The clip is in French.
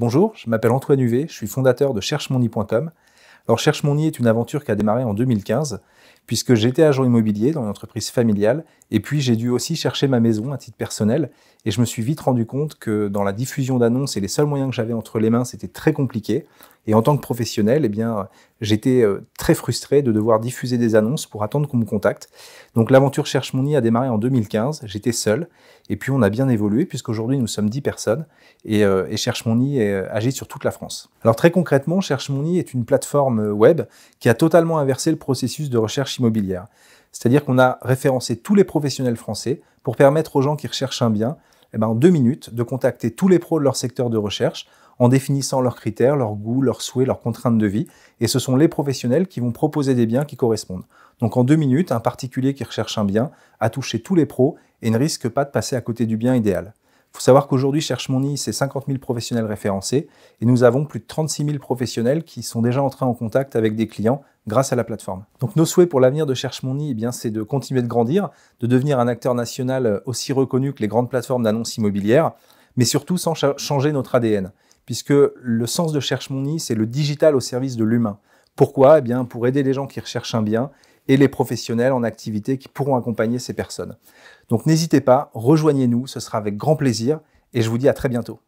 Bonjour, je m'appelle Antoine Huvet, je suis fondateur de Cherchemonny.com. Alors ChercheMonny est une aventure qui a démarré en 2015 puisque j'étais agent immobilier dans une entreprise familiale, et puis j'ai dû aussi chercher ma maison à titre personnel, et je me suis vite rendu compte que dans la diffusion d'annonces et les seuls moyens que j'avais entre les mains, c'était très compliqué, et en tant que professionnel, eh bien, j'étais euh, très frustré de devoir diffuser des annonces pour attendre qu'on me contacte. Donc l'aventure Cherche mon a démarré en 2015, j'étais seul, et puis on a bien évolué, puisqu'aujourd'hui nous sommes 10 personnes, euh, et, Cherche mon euh, agit sur toute la France. Alors très concrètement, Cherche mon est une plateforme web qui a totalement inversé le processus de recherche c'est-à-dire qu'on a référencé tous les professionnels français pour permettre aux gens qui recherchent un bien, eh ben, en deux minutes, de contacter tous les pros de leur secteur de recherche en définissant leurs critères, leurs goûts, leurs souhaits, leurs contraintes de vie. Et ce sont les professionnels qui vont proposer des biens qui correspondent. Donc en deux minutes, un particulier qui recherche un bien a touché tous les pros et ne risque pas de passer à côté du bien idéal. Il faut savoir qu'aujourd'hui, Cherche Mon c'est 50 000 professionnels référencés et nous avons plus de 36 000 professionnels qui sont déjà entrés en contact avec des clients grâce à la plateforme. Donc nos souhaits pour l'avenir de Cherche Mon eh bien c'est de continuer de grandir, de devenir un acteur national euh, aussi reconnu que les grandes plateformes d'annonce immobilières, mais surtout sans changer notre ADN, puisque le sens de Cherche Mon c'est le digital au service de l'humain. Pourquoi Eh bien pour aider les gens qui recherchent un bien et les professionnels en activité qui pourront accompagner ces personnes. Donc n'hésitez pas, rejoignez-nous, ce sera avec grand plaisir et je vous dis à très bientôt.